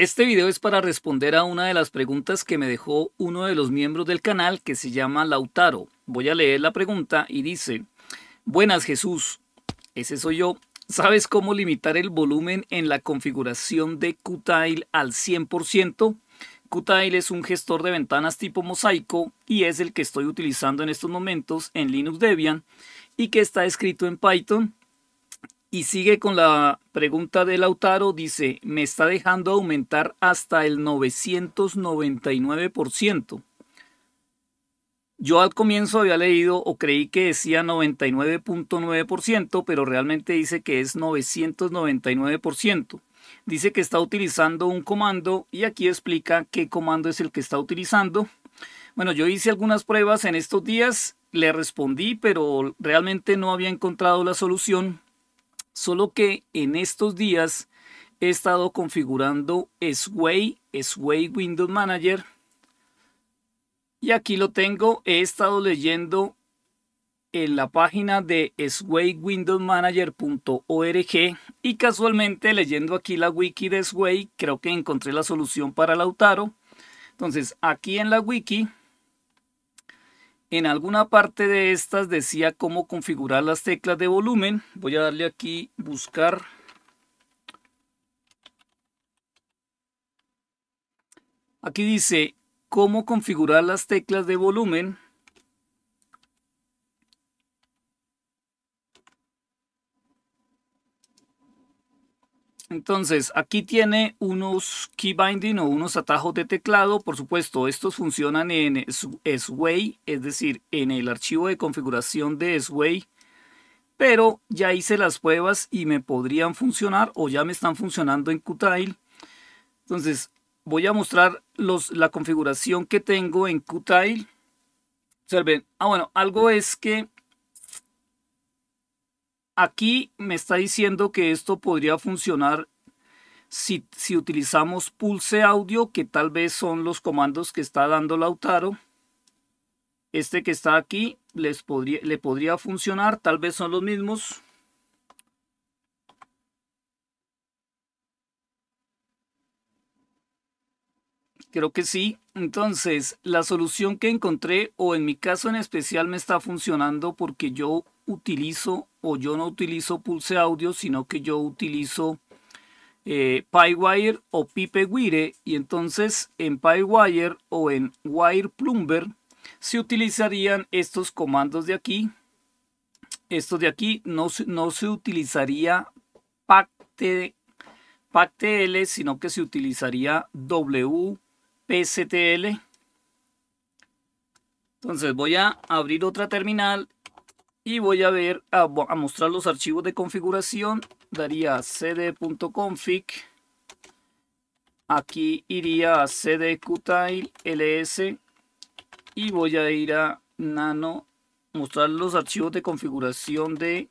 Este video es para responder a una de las preguntas que me dejó uno de los miembros del canal que se llama Lautaro. Voy a leer la pregunta y dice, Buenas Jesús, ese soy yo. ¿Sabes cómo limitar el volumen en la configuración de Qtile al 100%? Qtile es un gestor de ventanas tipo mosaico y es el que estoy utilizando en estos momentos en Linux Debian y que está escrito en Python y sigue con la pregunta de Lautaro, dice, me está dejando aumentar hasta el 999%. Yo al comienzo había leído o creí que decía 99.9%, pero realmente dice que es 999%. Dice que está utilizando un comando y aquí explica qué comando es el que está utilizando. Bueno, yo hice algunas pruebas en estos días, le respondí, pero realmente no había encontrado la solución Solo que en estos días he estado configurando Sway, Sway Windows Manager. Y aquí lo tengo. He estado leyendo en la página de swaywindowsmanager.org y casualmente leyendo aquí la wiki de Sway, creo que encontré la solución para Lautaro. Entonces, aquí en la wiki en alguna parte de estas decía cómo configurar las teclas de volumen. Voy a darle aquí buscar. Aquí dice cómo configurar las teclas de volumen Entonces, aquí tiene unos keybinding o unos atajos de teclado. Por supuesto, estos funcionan en SWAY, es decir, en el archivo de configuración de SWAY. Pero ya hice las pruebas y me podrían funcionar o ya me están funcionando en Qtile. Entonces, voy a mostrar los, la configuración que tengo en Qtile. Observen, ah bueno, algo es que aquí me está diciendo que esto podría funcionar si, utilizamos pulse audio, que tal vez son los comandos que está dando Lautaro, este que está aquí les podría, le podría funcionar, tal vez son los mismos. Creo que sí. Entonces, la solución que encontré, o en mi caso en especial, me está funcionando porque yo utilizo o yo no utilizo pulse audio, sino que yo utilizo eh, PyWire o PipeWire y entonces en PyWire o en WirePlumber se utilizarían estos comandos de aquí. Estos de aquí no, no se utilizaría pactl, pactl, sino que se utilizaría WPCTL. Entonces voy a abrir otra terminal y voy a ver a mostrar los archivos de configuración daría cd.config. Aquí iría a cdqtile ls y voy a ir a nano, mostrar los archivos de configuración de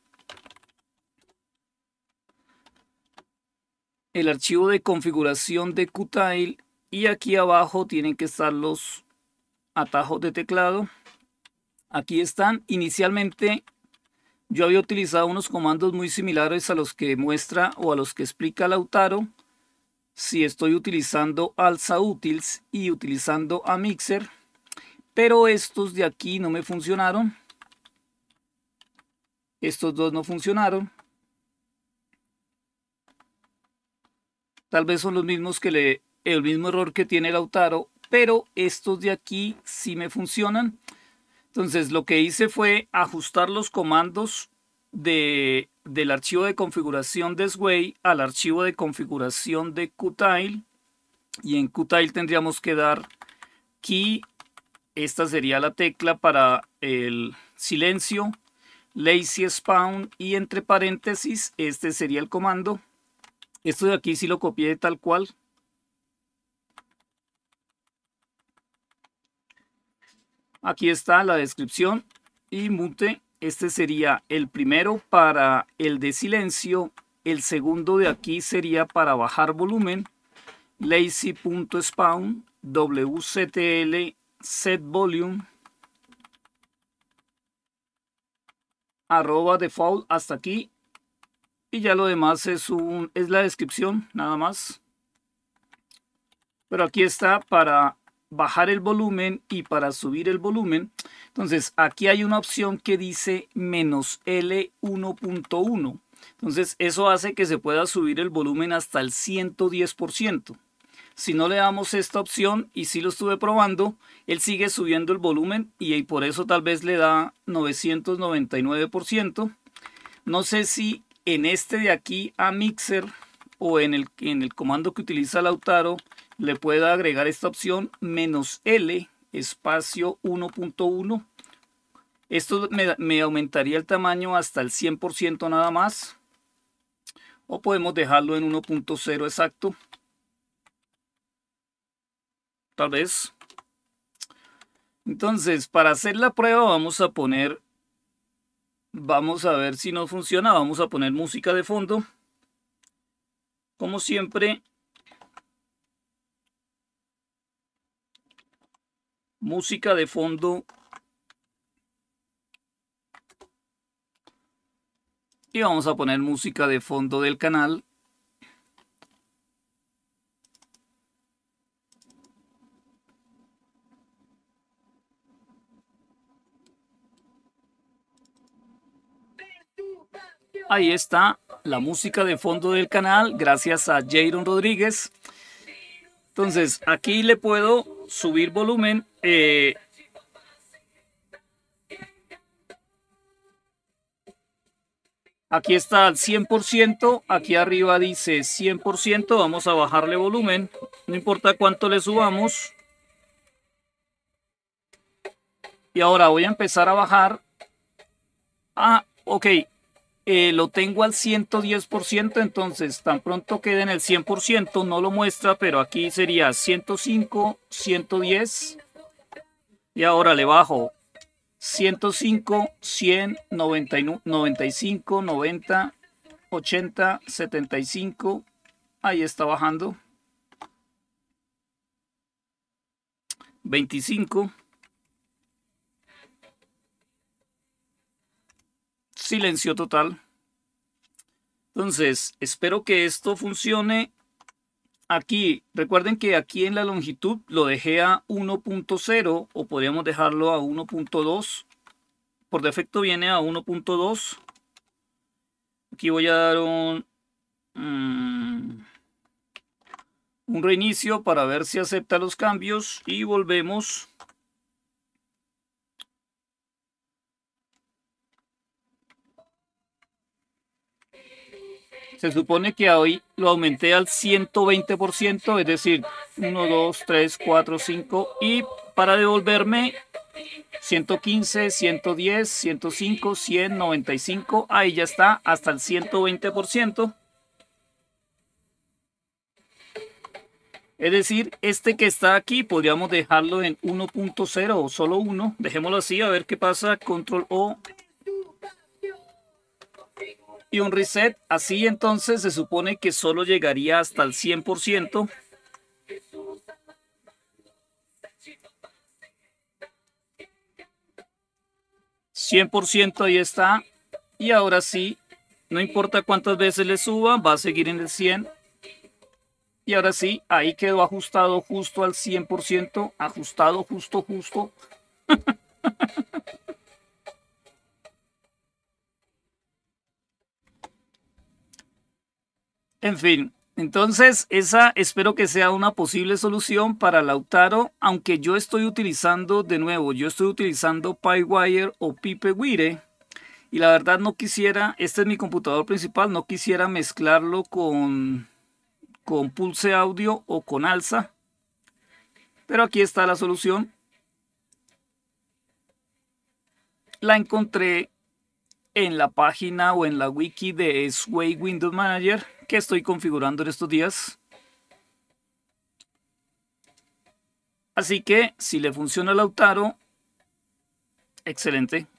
el archivo de configuración de Qtile y aquí abajo tienen que estar los atajos de teclado. Aquí están. Inicialmente yo había utilizado unos comandos muy similares a los que muestra o a los que explica Lautaro. Si estoy utilizando alza útils y utilizando a mixer, pero estos de aquí no me funcionaron. Estos dos no funcionaron. Tal vez son los mismos que le, el mismo error que tiene Lautaro, pero estos de aquí sí me funcionan. Entonces lo que hice fue ajustar los comandos de, del archivo de configuración de Sway al archivo de configuración de Qtile. Y en Qtile tendríamos que dar key, esta sería la tecla para el silencio, lazy spawn y entre paréntesis, este sería el comando. Esto de aquí sí lo copié tal cual, Aquí está la descripción y mute. Este sería el primero para el de silencio. El segundo de aquí sería para bajar volumen. Lazy.spawn, WCTL, set volume, arroba default hasta aquí. Y ya lo demás es, un, es la descripción, nada más. Pero aquí está para bajar el volumen y para subir el volumen. Entonces aquí hay una opción que dice menos L1.1. Entonces eso hace que se pueda subir el volumen hasta el 110%. Si no le damos esta opción y si lo estuve probando, él sigue subiendo el volumen y por eso tal vez le da 999%. No sé si en este de aquí a Mixer o en el, en el comando que utiliza Lautaro le puedo agregar esta opción menos L espacio 1.1. Esto me, aumentaría el tamaño hasta el 100% nada más. O podemos dejarlo en 1.0 exacto. Tal vez. Entonces, para hacer la prueba vamos a poner... Vamos a ver si no funciona. Vamos a poner música de fondo. Como siempre, música de fondo. Y vamos a poner música de fondo del canal. Ahí está la música de fondo del canal, gracias a Jaron Rodríguez. Entonces, aquí le puedo subir volumen eh, aquí está al 100%, aquí arriba dice 100%, vamos a bajarle volumen, no importa cuánto le subamos. Y ahora voy a empezar a bajar. Ah, ok, eh, lo tengo al 110%, entonces tan pronto quede en el 100%, no lo muestra, pero aquí sería 105, 110, y ahora le bajo 105, 100, 95, 90, 80, 75. Ahí está bajando. 25. Silencio total. Entonces, espero que esto funcione Aquí, recuerden que aquí en la longitud lo dejé a 1.0 o podríamos dejarlo a 1.2. Por defecto viene a 1.2. Aquí voy a dar un, mm, un reinicio para ver si acepta los cambios y volvemos Se supone que hoy lo aumenté al 120%, es decir, 1, 2, 3, 4, 5 y para devolverme 115, 110, 105, 195, ahí ya está, hasta el 120%. Es decir, este que está aquí podríamos dejarlo en 1.0 o solo 1. Dejémoslo así, a ver qué pasa. Control O, y un reset. Así entonces se supone que solo llegaría hasta el 100%. ...100% ahí está... ...y ahora sí... ...no importa cuántas veces le suba... ...va a seguir en el 100... ...y ahora sí... ...ahí quedó ajustado justo al 100%... ...ajustado justo justo... En fin, entonces esa espero que sea una posible solución para Lautaro, aunque yo estoy utilizando de nuevo, yo estoy utilizando PyWire o PipeWire y la verdad no quisiera, este es mi computador principal, no quisiera mezclarlo con, con Pulse Audio o con Alza. Pero aquí está la solución. La encontré en la página o en la wiki de Sway Windows Manager que estoy configurando en estos días. Así que si le funciona a Lautaro, excelente.